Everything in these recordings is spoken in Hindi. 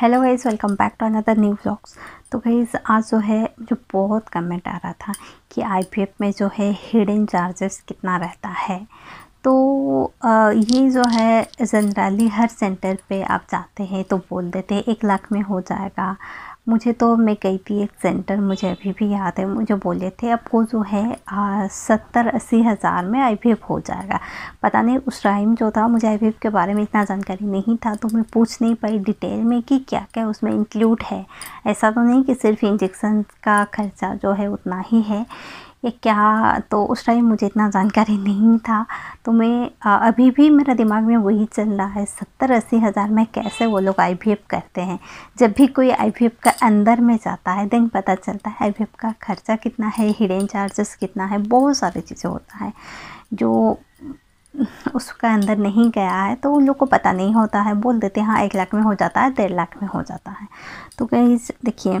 hello guys welcome back to another new blogs तो गाइज़ आज जो है जो बहुत कमेंट आ रहा था कि आई में जो है हिडन चार्जेस कितना रहता है तो ये जो है जनरली हर सेंटर पे आप जाते हैं तो बोल देते हैं एक लाख में हो जाएगा मुझे तो मैं गई थी एक सेंटर मुझे अभी भी याद है मुझे बोले थे आपको जो है आ, सत्तर अस्सी हज़ार में आई हो जाएगा पता नहीं उस टाइम जो था मुझे आई के बारे में इतना जानकारी नहीं था तो मैं पूछ नहीं पाई डिटेल में कि क्या क्या उसमें इंक्लूड है ऐसा तो नहीं कि सिर्फ इंजेक्शन का खर्चा जो है उतना ही है ये क्या तो उस टाइम मुझे इतना जानकारी नहीं था तो मैं अभी भी मेरा दिमाग में वही चल रहा है सत्तर अस्सी हज़ार में कैसे वो लोग आई करते हैं जब भी कोई आई का अंदर में जाता है देन पता चलता है आई का खर्चा कितना है हिडन चार्जेस कितना है बहुत सारी चीज़ें होता है जो उसका अंदर नहीं गया है तो उन लोग को पता नहीं होता है बोल देते हैं हाँ एक लाख में हो जाता है डेढ़ लाख में हो जाता है तो कहीं देखिए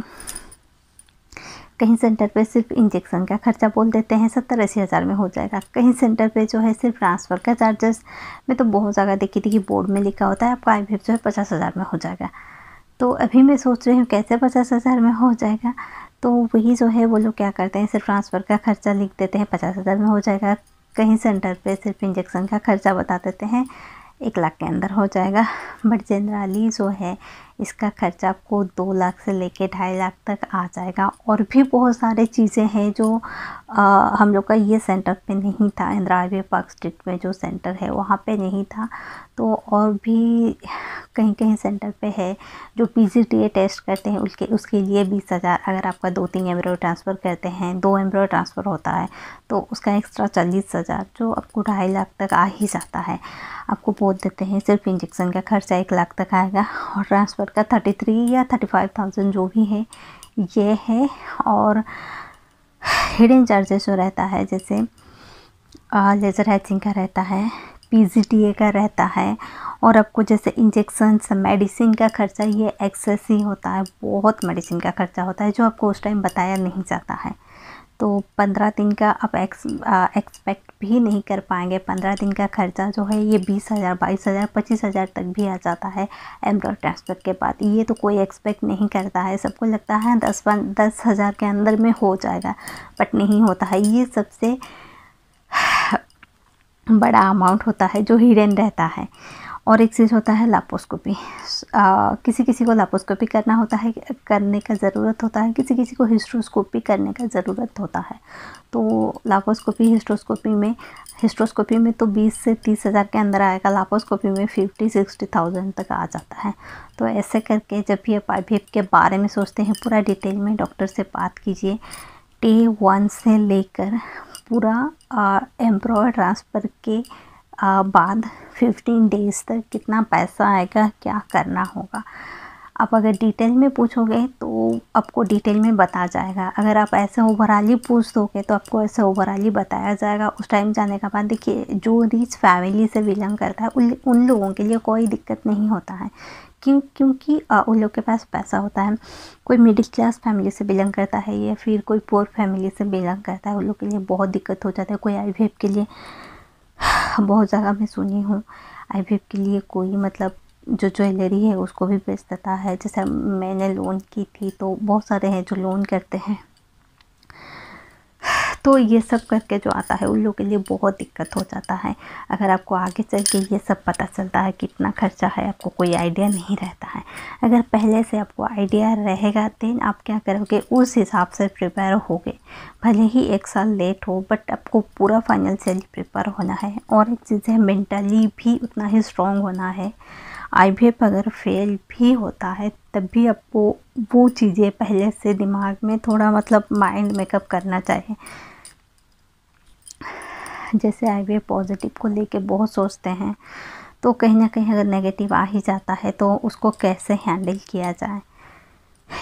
कहीं सेंटर पे सिर्फ इंजेक्शन का खर्चा बोल देते हैं सत्तर अस्सी हज़ार में हो जाएगा कहीं सेंटर पे जो है सिर्फ ट्रांसफ़र का चार्जेस मैं तो बहुत ज़्यादा देखी थी कि बोर्ड में लिखा होता है आपका आई जो है पचास हज़ार में हो जाएगा तो अभी मैं सोच रही हूँ कैसे पचास हज़ार में हो जाएगा तो वही जो है वो लोग क्या करते हैं सिर्फ ट्रांसफ़र का खर्चा लिख देते हैं पचास हज़ार में हो जाएगा कहीं सेंटर पर सिर्फ इंजेक्शन का खर्चा बता देते हैं एक लाख के अंदर हो जाएगा बट जनरली जो है इसका खर्चा आपको दो लाख से लेके ढाई लाख तक आ जाएगा और भी बहुत सारे चीज़ें हैं जो आ, हम लोग का ये सेंटर पे नहीं था इंदिरा हाईवे पार्क स्ट्रीट में जो सेंटर है वहाँ पे नहीं था तो और भी कहीं कहीं सेंटर पे है जो पी टेस्ट करते हैं उसके उसके लिए बीस हज़ार अगर आपका दो तीन एम्ब्रॉय ट्रांसफ़र करते हैं दो एम्ब्रॉय ट्रांसफ़र होता है तो उसका एक्स्ट्रा चालीस हज़ार जो आपको ढाई लाख तक आ ही जाता है आपको बोल देते हैं सिर्फ इंजेक्शन का खर्चा एक लाख तक आएगा और ट्रांसफ़र का थर्टी थ्री या थर्टी फाइव थाउजेंड जो भी है ये है और हिडन चार्जेस जो रहता है जैसे लेज़र हैचिंग का रहता है पी का रहता है और आपको जैसे इंजेक्शन मेडिसिन का खर्चा ये एक्सेस ही होता है बहुत मेडिसिन का खर्चा होता है जो आपको उस टाइम बताया नहीं जाता है तो पंद्रह दिन का आप एक्स एक्सपेक्ट भी नहीं कर पाएंगे पंद्रह दिन का खर्चा जो है ये बीस हज़ार बाईस हज़ार पच्चीस हज़ार तक भी आ जाता है एम्ब्रॉयड ट्रांसफ़र के बाद ये तो कोई एक्सपेक्ट नहीं करता है सबको लगता है दस पन दस हज़ार के अंदर में हो जाएगा बट नहीं होता है ये सबसे बड़ा अमाउंट होता है जो हिडन रहता है और एक चीज़ होता है लापोस्कोपी किसी किसी को लापोस्कोपी करना होता है करने का ज़रूरत होता है किसी किसी को हिस्ट्रोस्कोपी करने का ज़रूरत होता है तो लापोस्कोपी हिस्ट्रोस्कोपी में हिस्ट्रोस्कोपी में तो 20 से तीस हज़ार के अंदर आएगा लापोस्कोपी में 50 सिक्सटी थाउजेंड तक आ जाता है तो ऐसे करके जब भी आप आई के बारे में सोचते हैं पूरा डिटेल में डॉक्टर से बात कीजिए डे वन से लेकर पूरा एम्ब्रॉय ट्रांसफ़र के बाद फिफ्टीन डेज़ तक कितना पैसा आएगा क्या करना होगा आप अगर डिटेल में पूछोगे तो आपको डिटेल में बता जाएगा अगर आप ऐसे ओवरऑली पूछ दोगे तो आपको ऐसे ओवरऑली बताया जाएगा उस टाइम जाने के बाद देखिए जो रिच फैमिली से बिलोंग करता है उन, उन लोगों के लिए कोई दिक्कत नहीं होता है क्यों क्योंकि उन लोग के पास पैसा होता है कोई मिडिल क्लास फैमिली से बिलोंग करता है या फिर कोई पुअर फैमिली से बिलोंग करता है उन लोग के लिए बहुत दिक्कत हो जाता है कोई आई के लिए बहुत ज़्यादा मैं सुनी हूँ आई के लिए कोई मतलब जो ज्वेलरी है उसको भी बेचता है जैसे मैंने लोन की थी तो बहुत सारे हैं जो लोन करते हैं तो ये सब करके जो आता है उन लोगों के लिए बहुत दिक्कत हो जाता है अगर आपको आगे चल के ये सब पता चलता है कितना खर्चा है आपको कोई आइडिया नहीं रहता है अगर पहले से आपको आइडिया रहेगा देन आप क्या करोगे उस हिसाब से प्रिपेयर होगे भले ही एक साल लेट हो बट आपको पूरा फाइनेंशियली प्रिपेयर होना है और एक चीज़ है मेंटली भी उतना ही स्ट्रॉन्ग होना है आई अगर फेल भी होता है तब भी आपको वो चीज़ें पहले से दिमाग में थोड़ा मतलब माइंड मेकअप करना चाहिए जैसे आई वी पॉजिटिव को लेके बहुत सोचते हैं तो कहीं ना कहीं अगर नेगेटिव आ ही जाता है तो उसको कैसे हैंडल किया जाए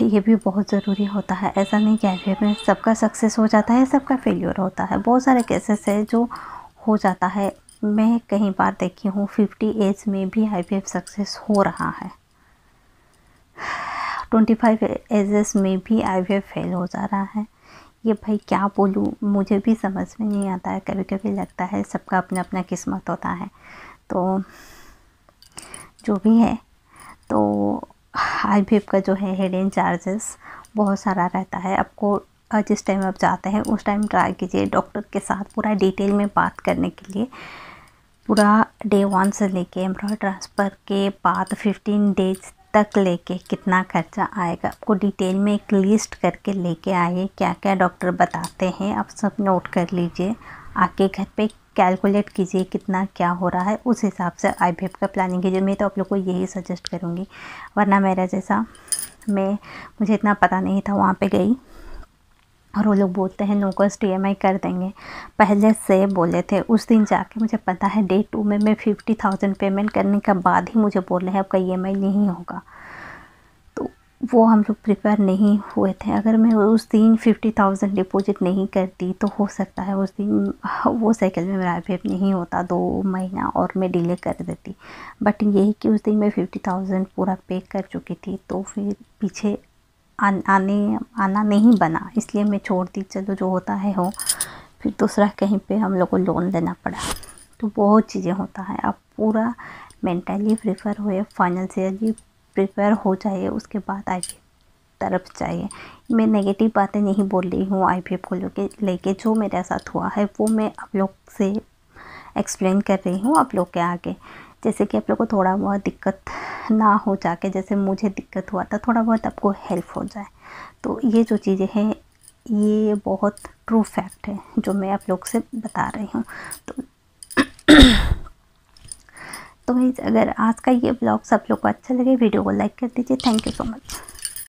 ये भी बहुत ज़रूरी होता है ऐसा नहीं कि आई में सबका सक्सेस हो जाता है सबका फेलियर होता है बहुत सारे केसेस है जो हो जाता है मैं कई बार देखी हूँ फिफ्टी एज में भी आई सक्सेस हो रहा है ट्वेंटी फाइव एजेस में भी आई फेल हो जा रहा है ये भाई क्या बोलूँ मुझे भी समझ में नहीं आता है कभी कभी लगता है सबका अपना अपना किस्मत होता है तो जो भी है तो आई भी का जो है हेड एंड चार्जेस बहुत सारा रहता है आपको जिस टाइम आप जाते हैं उस टाइम ट्राई कीजिए डॉक्टर के साथ पूरा डिटेल में बात करने के लिए पूरा डे वन से लेके एम्ब्रॉयड ट्रांसफ़र के बाद फिफ्टीन डेज तक लेके कितना खर्चा आएगा आपको डिटेल में एक लिस्ट करके लेके आइए क्या क्या डॉक्टर बताते हैं आप सब नोट कर लीजिए आके घर पे कैलकुलेट कीजिए कितना क्या हो रहा है उस हिसाब से आई का प्लानिंग कीजिए मैं तो आप लोग को यही सजेस्ट करूँगी वरना मेरा जैसा मैं मुझे इतना पता नहीं था वहाँ पर गई और वो लोग बोलते हैं नो कॉस्ट ई कर देंगे पहले से बोले थे उस दिन जाके मुझे पता है डे टू में मैं फिफ्टी थाउजेंड पेमेंट करने के बाद ही मुझे बोल रहे हैं आपका ई e नहीं होगा तो वो हम लोग प्रिपेयर नहीं हुए थे अगर मैं उस दिन फिफ्टी थाउजेंड डिपोज़िट नहीं करती तो हो सकता है उस दिन वो साइकिल में मेरा आई नहीं होता दो महीना और मैं डिले कर देती बट यही कि उस दिन मैं फिफ्टी थाउजेंड पूरा पे कर चुकी थी तो फिर पीछे आन, आने आना नहीं बना इसलिए मैं छोड़ दी चलो जो होता है हो फिर दूसरा कहीं पे हम लोग को लोन लेना पड़ा तो बहुत चीज़ें होता है आप पूरा मेंटली प्रिफर हुए फाइनेंशियली प्रिफर हो जाइए उसके बाद आगे तरफ चाहिए मैं नेगेटिव बातें नहीं बोल रही हूँ आई पी को लेके लेके जो मेरे साथ हुआ है वो मैं आप लोग से एक्सप्लेन कर रही हूँ आप लोग के आगे जैसे कि आप लोग को थोड़ा बहुत दिक्कत ना हो जाके जैसे मुझे दिक्कत हुआ था थोड़ा बहुत आपको हेल्प हो जाए तो ये जो चीज़ें हैं ये बहुत ट्रू फैक्ट है जो मैं आप लोग से बता रही हूँ तो तो भाई अगर आज का ये ब्लॉग्स आप लोग को अच्छा लगे वीडियो को लाइक कर दीजिए थैंक यू सो मच